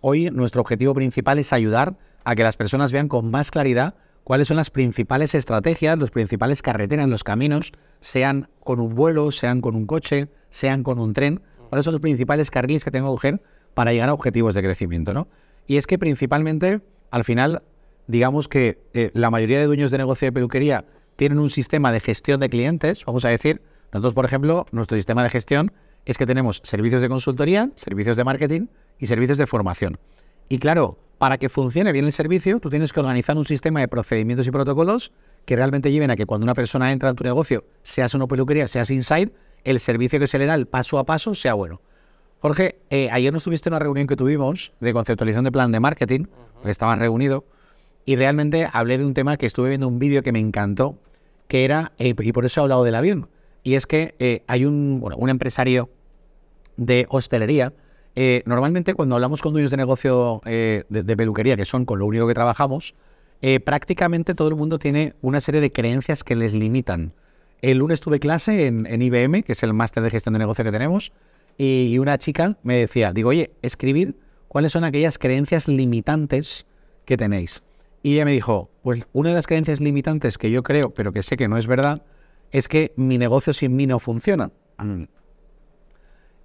Hoy nuestro objetivo principal es ayudar a que las personas vean con más claridad cuáles son las principales estrategias, las principales carreteras, los caminos, sean con un vuelo, sean con un coche, sean con un tren, cuáles son los principales carriles que tengo que para llegar a objetivos de crecimiento. ¿no? Y es que principalmente, al final, digamos que eh, la mayoría de dueños de negocio de peluquería tienen un sistema de gestión de clientes, vamos a decir, nosotros, por ejemplo, nuestro sistema de gestión es que tenemos servicios de consultoría, servicios de marketing y servicios de formación. Y claro, para que funcione bien el servicio, tú tienes que organizar un sistema de procedimientos y protocolos que realmente lleven a que cuando una persona entra en tu negocio, seas una peluquería, seas inside, el servicio que se le da, el paso a paso, sea bueno. Jorge, eh, ayer nos tuviste una reunión que tuvimos de conceptualización de plan de marketing, que y realmente hablé de un tema que estuve viendo un vídeo que me encantó, que era, eh, y por eso he hablado del avión, y es que eh, hay un, un empresario de hostelería. Eh, normalmente cuando hablamos con dueños de negocio eh, de, peluquería, que son con lo único que trabajamos, prácticamente todo el mundo tiene una serie de creencias que les limitan. El lunes tuve clase en, IBM, que es el máster de gestión de negocio que tenemos, y, y una chica me decía, digo, oye, escribir cuáles son aquellas creencias limitantes que tenéis. Y ella me dijo, pues una de las creencias limitantes que yo creo, pero que sé que no es verdad, es que mi negocio sin mí no funciona. Mm.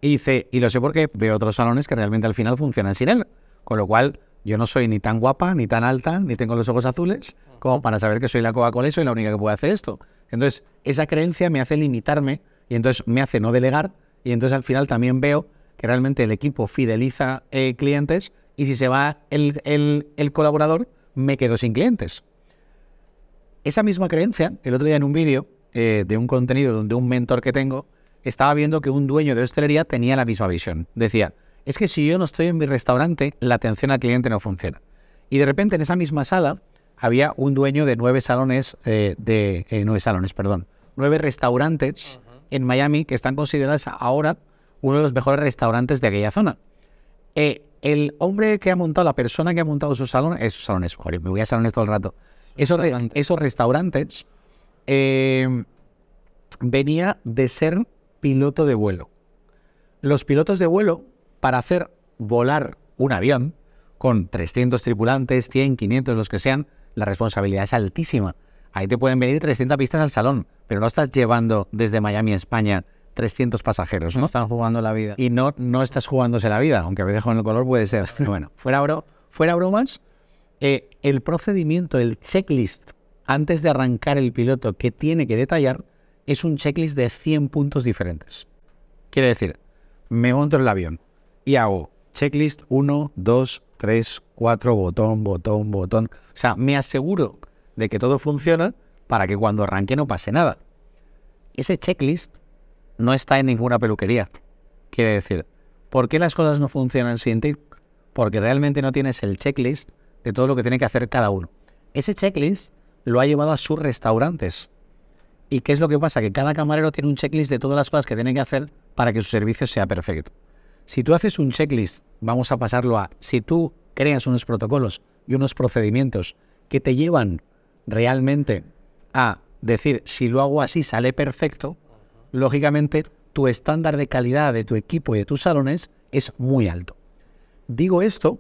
Y dice, y lo sé porque veo otros salones que realmente al final funcionan sin él. Con lo cual, yo no soy ni tan guapa, ni tan alta, ni tengo los ojos azules, como para saber que soy la Coca-Cola y soy la única que puede hacer esto. Entonces, esa creencia me hace limitarme y entonces me hace no delegar y entonces al final también veo que realmente el equipo fideliza eh, clientes y si se va el, el, colaborador, me quedo sin clientes. Esa misma creencia, el otro día en un vídeo, eh, de un contenido donde un mentor que tengo, estaba viendo que un dueño de hostelería tenía la misma visión. Decía, es que si yo no estoy en mi restaurante, la atención al cliente no funciona. Y de repente en esa misma sala había un dueño de nueve salones, eh, de eh, nueve salones, perdón, nueve restaurantes en Miami que están considerados ahora uno de los mejores restaurantes de aquella zona. el hombre que ha montado, la persona que ha montado su salón, esos salones, joder, me voy a salones todo el rato. esos restaurantes eh, venía de ser piloto de vuelo. Los pilotos de vuelo, para hacer volar un avión con 300 tripulantes, 100, 500, los que sean, la responsabilidad es altísima. Ahí te pueden venir 300 pistas al salón, pero no estás llevando desde Miami a España 300 pasajeros, ¿no? están jugando la vida. Y no, no estás jugándose la vida, aunque a veces con el color puede ser. bueno, fuera, bro, fuera bromas, eh, el procedimiento, el checklist antes de arrancar el piloto que tiene que detallar, es un checklist de 100 puntos diferentes. Quiere decir, me monto en el avión y hago checklist 1, 2, 3, 4, botón, botón, botón. O sea, me aseguro de que todo funciona para que cuando arranque no pase nada. Ese checklist no está en ninguna peluquería. Quiere decir, ¿por qué las cosas no funcionan sin ti? Porque realmente no tienes el checklist de todo lo que tiene que hacer cada uno. Ese checklist lo ha llevado a sus restaurantes. ¿Y qué es lo que pasa? Que cada camarero tiene un checklist de todas las cosas que tiene que hacer para que su servicio sea perfecto. Si tú haces un checklist, vamos a pasarlo a, si tú creas unos protocolos y unos procedimientos que te llevan realmente a decir, si lo hago así sale perfecto, lógicamente tu estándar de calidad de tu equipo y de tus salones es muy alto. Digo esto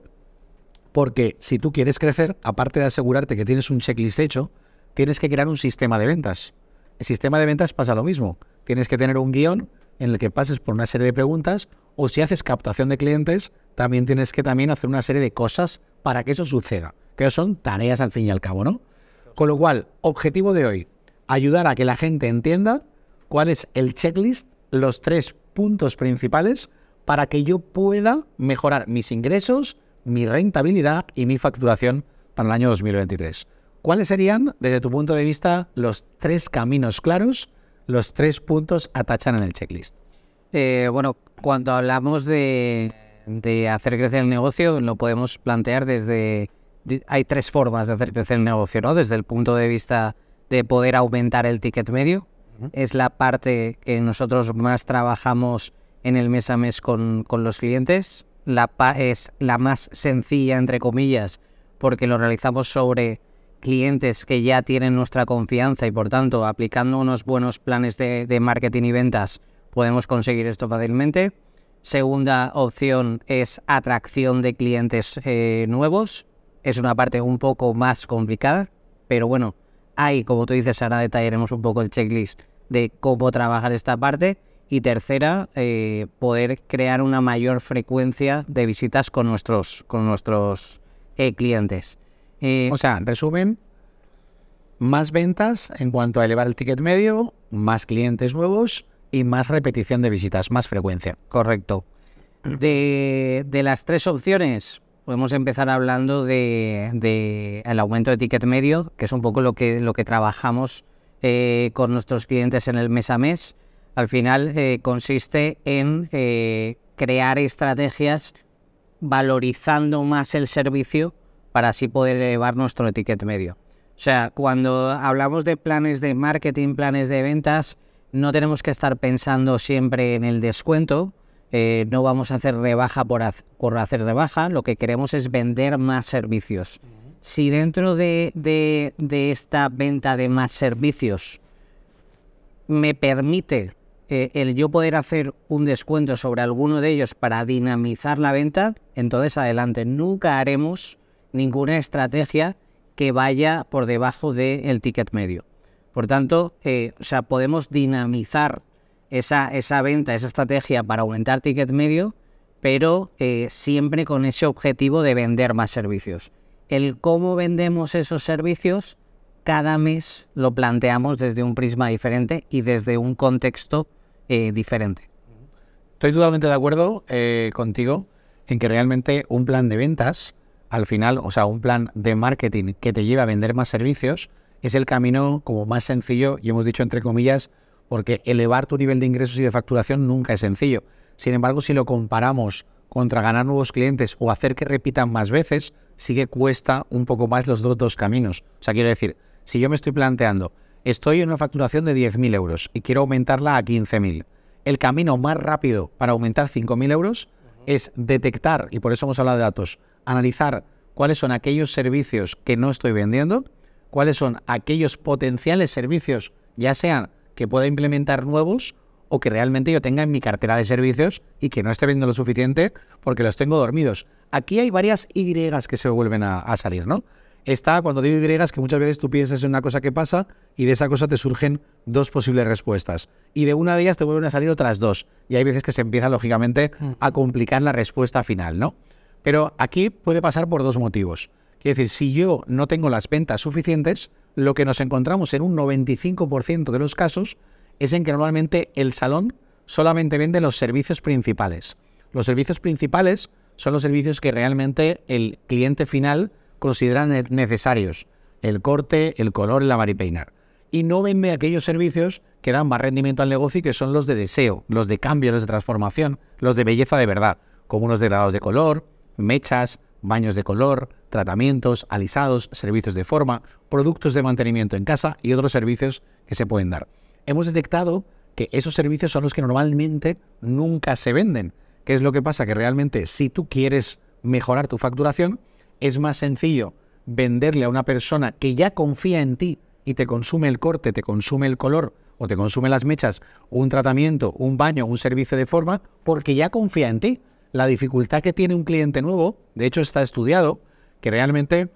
porque si tú quieres crecer, aparte de asegurarte que tienes un checklist hecho, tienes que crear un sistema de ventas. El sistema de ventas pasa lo mismo. Tienes que tener un guión en el que pases por una serie de preguntas o si haces captación de clientes, también tienes que también hacer una serie de cosas para que eso suceda, que son tareas al fin y al cabo, ¿no? Con lo cual, objetivo de hoy, ayudar a que la gente entienda cuál es el checklist, los tres puntos principales para que yo pueda mejorar mis ingresos, mi rentabilidad y mi facturación para el año 2023. ¿Cuáles serían, desde tu punto de vista, los tres caminos claros, los tres puntos a tachar en el checklist? Eh, bueno, cuando hablamos de, hacer crecer el negocio, lo podemos plantear desde... hay tres formas de hacer crecer el negocio, ¿no? Desde el punto de vista de poder aumentar el ticket medio, es la parte que nosotros más trabajamos en el mes a mes con, con los clientes la, es la más sencilla, entre comillas, porque lo realizamos sobre clientes que ya tienen nuestra confianza y por tanto aplicando unos buenos planes de, marketing y ventas podemos conseguir esto fácilmente. Segunda opción es atracción de clientes eh, nuevos. Es una parte un poco más complicada, pero bueno, ahí, como tú dices, ahora detallaremos un poco el checklist de cómo trabajar esta parte. Y tercera, eh, poder crear una mayor frecuencia de visitas con nuestros, con nuestros eh, clientes. Eh, o sea, resumen, más ventas en cuanto a elevar el ticket medio, más clientes nuevos y más repetición de visitas, más frecuencia. Correcto. De, las tres opciones, podemos empezar hablando de, el aumento de ticket medio, que es un poco lo que, lo que trabajamos con nuestros clientes en el mes a mes al final eh, consiste en eh, crear estrategias valorizando más el servicio para así poder elevar nuestro ticket medio. O sea, cuando hablamos de planes de marketing, planes de ventas, no tenemos que estar pensando siempre en el descuento, eh, no vamos a hacer rebaja por, hacer rebaja, lo que queremos es vender más servicios. Si dentro de esta venta de más servicios me permite el yo poder hacer un descuento sobre alguno de ellos para dinamizar la venta, entonces adelante, nunca haremos ninguna estrategia que vaya por debajo del ticket medio. Por tanto, eh, o sea, podemos dinamizar esa, venta, esa estrategia para aumentar ticket medio, pero eh, siempre con ese objetivo de vender más servicios. El cómo vendemos esos servicios cada mes lo planteamos desde un prisma diferente y desde un contexto eh, diferente. Estoy totalmente de acuerdo eh, contigo en que realmente un plan de ventas, al final, o sea, un plan de marketing que te lleve a vender más servicios, es el camino como más sencillo, y hemos dicho entre comillas, porque elevar tu nivel de ingresos y de facturación nunca es sencillo. Sin embargo, si lo comparamos contra ganar nuevos clientes o hacer que repitan más veces, sí que cuesta un poco más los dos, dos caminos. O sea, quiero decir, si yo me estoy planteando Estoy en una facturación de 10.000 euros y quiero aumentarla a 15.000. El camino más rápido para aumentar 5.000 euros es detectar, y por eso hemos hablado de datos, analizar cuáles son aquellos servicios que no estoy vendiendo, cuáles son aquellos potenciales servicios, ya sean que pueda implementar nuevos o que realmente yo tenga en mi cartera de servicios y que no esté vendiendo lo suficiente porque los tengo dormidos. Aquí hay varias Y que se vuelven a, a salir, ¿no? está, cuando digo Y, que muchas veces tú piensas en una cosa que pasa y de esa cosa te surgen dos posibles respuestas. Y de una de ellas te vuelven a salir otras dos. Y hay veces que se empieza, lógicamente, a complicar la respuesta final, ¿no? Pero aquí puede pasar por dos motivos. Quiero decir, si yo no tengo las ventas suficientes, lo que nos encontramos en un 95% de los casos es en que normalmente el salón solamente vende los servicios principales. Los servicios principales son los servicios que realmente el cliente final consideran necesarios el corte, el color, el lavar y peinar. Y no vende aquellos servicios que dan más rendimiento al negocio y que son los de deseo, los de cambio, los de transformación, los de belleza de verdad, como unos degradados de color, mechas, baños de color, tratamientos, alisados, servicios de forma, productos de mantenimiento en casa y otros servicios que se pueden dar. Hemos detectado que esos servicios son los que normalmente nunca se venden. ¿Qué es lo que pasa? Que realmente si tú quieres mejorar tu facturación, es más sencillo venderle a una persona que ya confía en ti y te consume el corte, te consume el color o te consume las mechas, un tratamiento, un baño, un servicio de forma, porque ya confía en ti. La dificultad que tiene un cliente nuevo, de hecho está estudiado, que realmente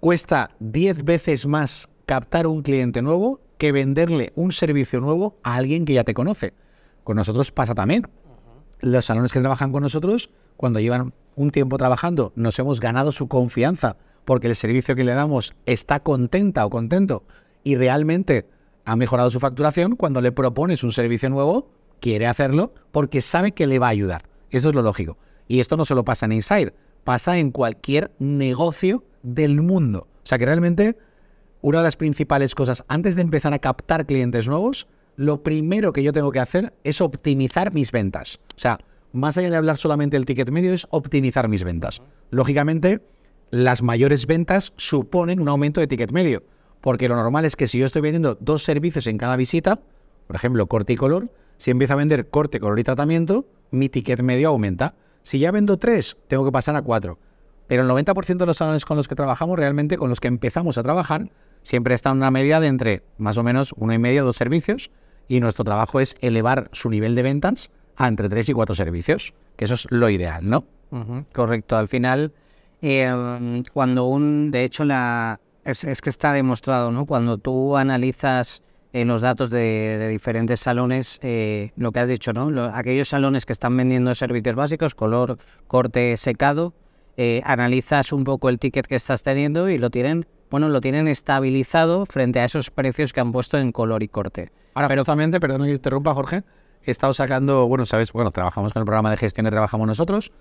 cuesta 10 veces más captar un cliente nuevo que venderle un servicio nuevo a alguien que ya te conoce. Con nosotros pasa también. Los salones que trabajan con nosotros, cuando llevan un tiempo trabajando, nos hemos ganado su confianza porque el servicio que le damos está contenta o contento y realmente ha mejorado su facturación, cuando le propones un servicio nuevo, quiere hacerlo porque sabe que le va a ayudar. Eso es lo lógico. Y esto no solo pasa en Inside, pasa en cualquier negocio del mundo. O sea que realmente una de las principales cosas, antes de empezar a captar clientes nuevos, lo primero que yo tengo que hacer es optimizar mis ventas. O sea, más allá de hablar solamente del ticket medio, es optimizar mis ventas. Lógicamente, las mayores ventas suponen un aumento de ticket medio, porque lo normal es que si yo estoy vendiendo dos servicios en cada visita, por ejemplo, corte y color, si empiezo a vender corte, color y tratamiento, mi ticket medio aumenta. Si ya vendo tres, tengo que pasar a cuatro. Pero el 90% de los salones con los que trabajamos, realmente con los que empezamos a trabajar, siempre está en una media de entre más o menos uno y medio, dos servicios, y nuestro trabajo es elevar su nivel de ventas a ah, entre tres y cuatro servicios, que eso es lo ideal, ¿no? Correcto, al final, em, cuando un, de hecho, la, es, que está demostrado, ¿no? Cuando tú analizas en eh, los datos de, diferentes salones, eh, lo que has dicho, ¿no? aquellos salones que están vendiendo servicios básicos, color, corte, secado, eh, analizas un poco el ticket que estás teniendo y lo tienen, bueno, lo tienen estabilizado frente a esos precios que han puesto en color y corte. Ahora, pero, perdón que interrumpa, Jorge, he estado sacando, bueno, sabes, bueno, trabajamos con el programa de gestión que trabajamos nosotros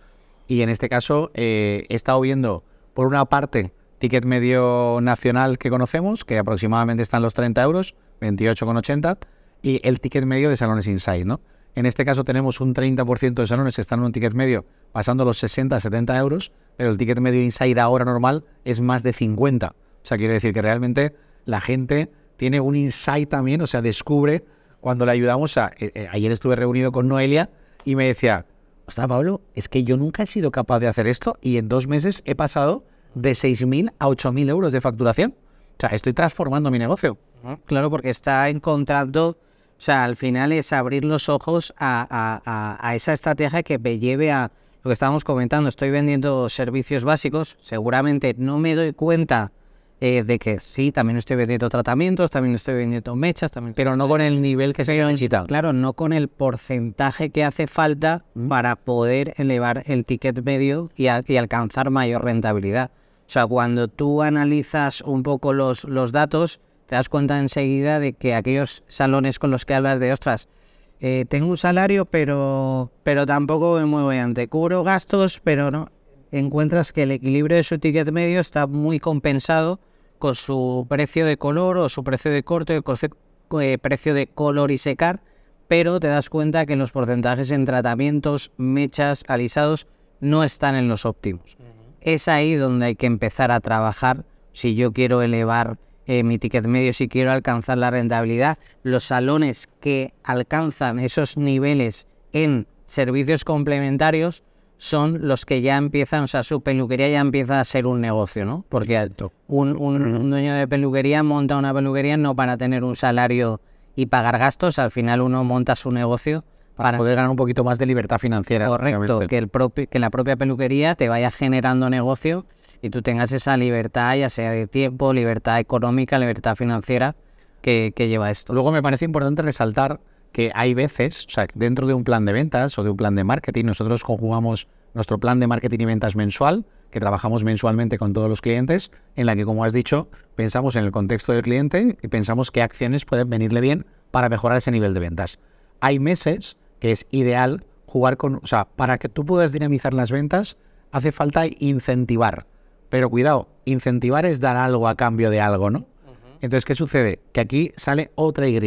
y en este caso eh, he estado viendo, por una parte, ticket medio nacional que conocemos, que aproximadamente están los 30 euros, 28,80, y el ticket medio de salones inside, ¿no? En este caso tenemos un 30% de salones que están en un ticket medio pasando los 60, 70 euros, pero el ticket medio inside ahora normal es más de 50. O sea, quiere decir que realmente la gente tiene un insight también, o sea, descubre cuando le ayudamos a... Eh, eh, ayer estuve reunido con Noelia y me decía, ostras, Pablo, es que yo nunca he sido capaz de hacer esto y en dos meses he pasado de 6.000 a 8.000 euros de facturación. O sea, estoy transformando mi negocio. Claro, porque está encontrando... O sea, al final es abrir los ojos a, a esa estrategia que me lleve a lo que estábamos comentando. Estoy vendiendo servicios básicos, seguramente no me doy cuenta eh, de que sí, también estoy vendiendo tratamientos, también estoy vendiendo mechas, también pero no con el nivel que se ha necesitado. Claro, no con el porcentaje que hace falta mm. para poder elevar el ticket medio y, alcanzar mayor rentabilidad. O sea, cuando tú analizas un poco los, los datos, te das cuenta enseguida de que aquellos salones con los que hablas de, ostras, eh, tengo un salario, pero, pero tampoco me muevo ante Cubro gastos, pero no. Encuentras que el equilibrio de su ticket medio está muy compensado con su precio de color o su precio de corte, el eh, precio de color y secar, pero te das cuenta que los porcentajes en tratamientos, mechas, alisados, no están en los óptimos. Es ahí donde hay que empezar a trabajar si yo quiero elevar eh, mi ticket medio, si quiero alcanzar la rentabilidad. Los salones que alcanzan esos niveles en servicios complementarios son los que ya empiezan, o sea, su peluquería ya empieza a ser un negocio, ¿no? Porque un, un, un dueño de peluquería monta una peluquería no para tener un salario y pagar gastos, al final uno monta su negocio para, poder ganar un poquito más de libertad financiera. Correcto, que, el propio, que la propia peluquería te vaya generando negocio y tú tengas esa libertad, ya sea de tiempo, libertad económica, libertad financiera que, que lleva esto. Luego me parece importante resaltar que hay veces, o sea, dentro de un plan de ventas o de un plan de marketing, nosotros conjugamos nuestro plan de marketing y ventas mensual, que trabajamos mensualmente con todos los clientes, en la que, como has dicho, pensamos en el contexto del cliente y pensamos qué acciones pueden venirle bien para mejorar ese nivel de ventas. Hay meses que es ideal jugar con, o sea, para que tú puedas dinamizar las ventas, hace falta incentivar. Pero cuidado, incentivar es dar algo a cambio de algo, ¿no? Entonces, ¿qué sucede? Que aquí sale otra Y,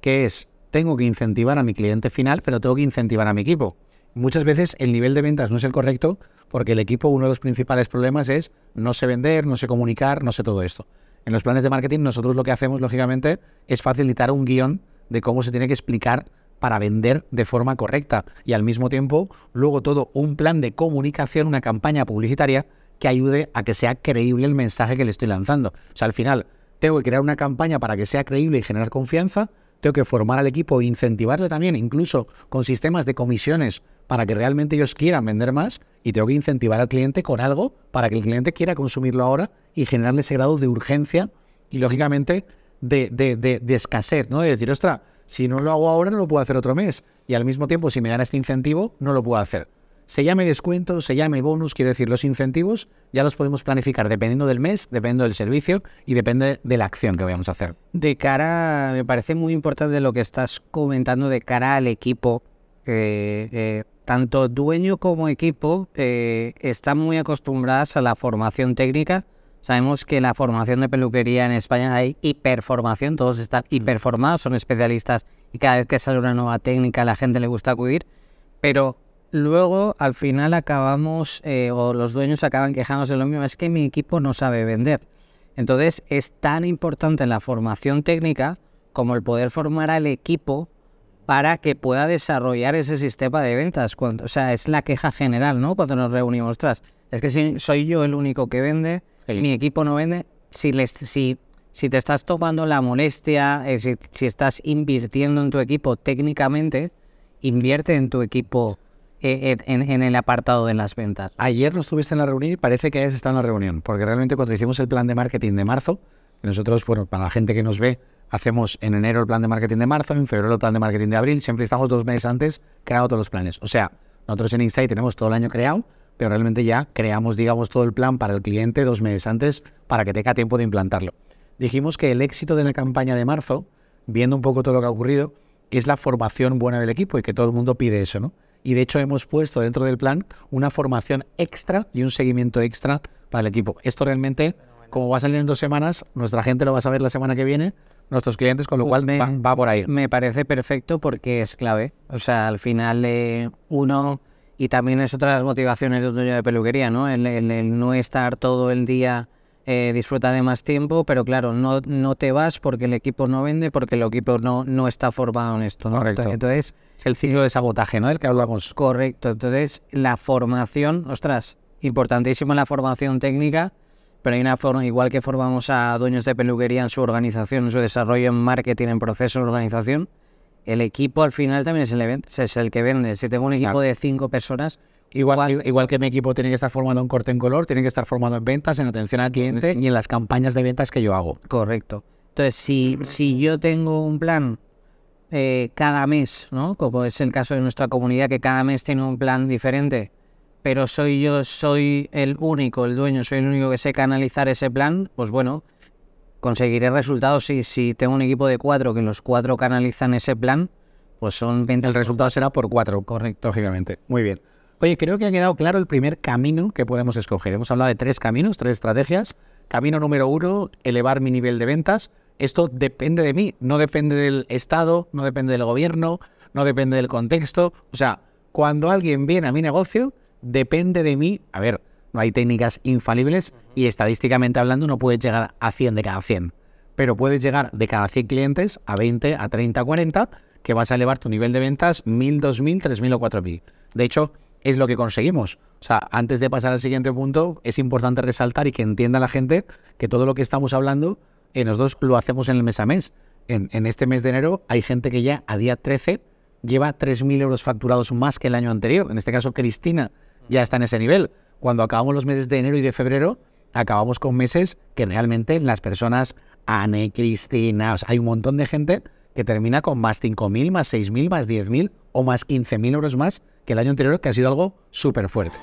que es tengo que incentivar a mi cliente final, pero tengo que incentivar a mi equipo. Muchas veces el nivel de ventas no es el correcto porque el equipo, uno de los principales problemas es no sé vender, no sé comunicar, no sé todo esto. En los planes de marketing nosotros lo que hacemos, lógicamente, es facilitar un guión de cómo se tiene que explicar para vender de forma correcta y al mismo tiempo luego todo un plan de comunicación, una campaña publicitaria que ayude a que sea creíble el mensaje que le estoy lanzando. O sea, al final tengo que crear una campaña para que sea creíble y generar confianza, tengo que formar al equipo e incentivarle también, incluso con sistemas de comisiones para que realmente ellos quieran vender más y tengo que incentivar al cliente con algo para que el cliente quiera consumirlo ahora y generarle ese grado de urgencia y lógicamente de, de, de, escasez, ¿no? De decir, ostra, si no lo hago ahora no lo puedo hacer otro mes y al mismo tiempo si me dan este incentivo no lo puedo hacer se llame descuento, se llame bonus, quiero decir, los incentivos ya los podemos planificar dependiendo del mes, dependiendo del servicio y depende de la acción que vayamos a hacer. De cara, me parece muy importante lo que estás comentando de cara al equipo. tanto dueño como equipo eh, están muy acostumbradas a la formación técnica. Sabemos que la formación de peluquería en España hay hiperformación, todos están mm. hiperformados, son especialistas y cada vez que sale una nueva técnica la gente le gusta acudir, pero luego al final acabamos, eh, o los dueños acaban quejándose de lo mismo, es que mi equipo no sabe vender. Entonces es tan importante la formación técnica como el poder formar al equipo para que pueda desarrollar ese sistema de ventas. o sea, es la queja general, ¿no? Cuando nos reunimos tras. Es que si soy yo el único que vende, mi equipo no vende. Si, te estás tomando la molestia, si, si, estás invirtiendo en tu equipo técnicamente, invierte en tu equipo eh, eh, en, el apartado de las ventas. Ayer nos estuviste en la reunión y parece que hayas estado en la reunión, porque realmente cuando hicimos el plan de marketing de marzo, nosotros, bueno, para la gente que nos ve, hacemos en enero el plan de marketing de marzo, en febrero el plan de marketing de abril, siempre estamos dos meses antes creando todos los planes. O sea, nosotros en Insight tenemos todo el año creado, pero realmente ya creamos, digamos, todo el plan para el cliente dos meses antes para que tenga tiempo de implantarlo. Dijimos que el éxito de la campaña de marzo, viendo un poco todo lo que ha ocurrido, es la formación buena del equipo y que todo el mundo pide eso, ¿no? y de hecho hemos puesto dentro del plan una formación extra y un seguimiento extra para el equipo. Esto realmente, como va a salir en dos semanas, nuestra gente lo va a saber la semana que viene, nuestros clientes, con lo uh, cual me, va por ahí. Me parece perfecto porque es clave. O sea, al final eh, uno, y también es otra de las motivaciones de un dueño de peluquería, ¿no? el no estar todo el día eh, disfruta de más tiempo, pero claro, no, no te vas porque el equipo no vende, porque el equipo no, no está formado en esto. ¿no? Correcto. Entonces, es el ciclo de sabotaje, ¿no? el que hablamos. Correcto. Entonces, la formación, ostras, importantísima la formación técnica, pero hay una forma, igual que formamos a dueños de peluquería en su organización, en su desarrollo en marketing, en proceso, en organización, el equipo al final también es el, event, es el que vende. Si tengo un equipo de cinco personas, Igual, que mi equipo tiene que estar formado en corte en color, tiene que estar formado en ventas, en atención al cliente y en las campañas de ventas que yo hago. Correcto. Entonces, si, si yo tengo un plan eh, cada mes, ¿no? Como es el caso de nuestra comunidad, que cada mes tiene un plan diferente, pero soy yo, soy el único, el dueño, soy el único que sé canalizar ese plan, pues bueno, conseguiré resultados si, si tengo un equipo de cuatro que los cuatro canalizan ese plan, pues son 20. El resultado será por cuatro, correcto, lógicamente. Muy bien. Oye, creo que ha quedado claro el primer camino que podemos escoger. Hemos hablado de tres caminos, tres estrategias. Camino número uno, elevar mi nivel de ventas. Esto depende de mí, no depende del Estado, no depende del gobierno, no depende del contexto. O sea, cuando alguien viene a mi negocio, depende de mí. A ver, no hay técnicas infalibles y estadísticamente hablando no puedes llegar a 100 de cada 100. Pero puedes llegar de cada 100 clientes a 20, a 30, a 40, que vas a elevar tu nivel de ventas 1.000, 2.000, 3.000 o 4.000. De hecho, es lo que conseguimos. O sea, antes de pasar al siguiente punto, es importante resaltar y que entienda la gente que todo lo que estamos hablando, eh, nosotros lo hacemos en el mes a mes. En, este mes de enero hay gente que ya a día 13 lleva 3.000 euros facturados más que el año anterior. En este caso, Cristina ya está en ese nivel. Cuando acabamos los meses de enero y de febrero, acabamos con meses que realmente las personas, Anne, Cristina, hay un montón de gente que termina con más 5.000, más 6.000, más 10.000 o más 15.000 euros más que el año anterior, que ha sido algo súper fuerte.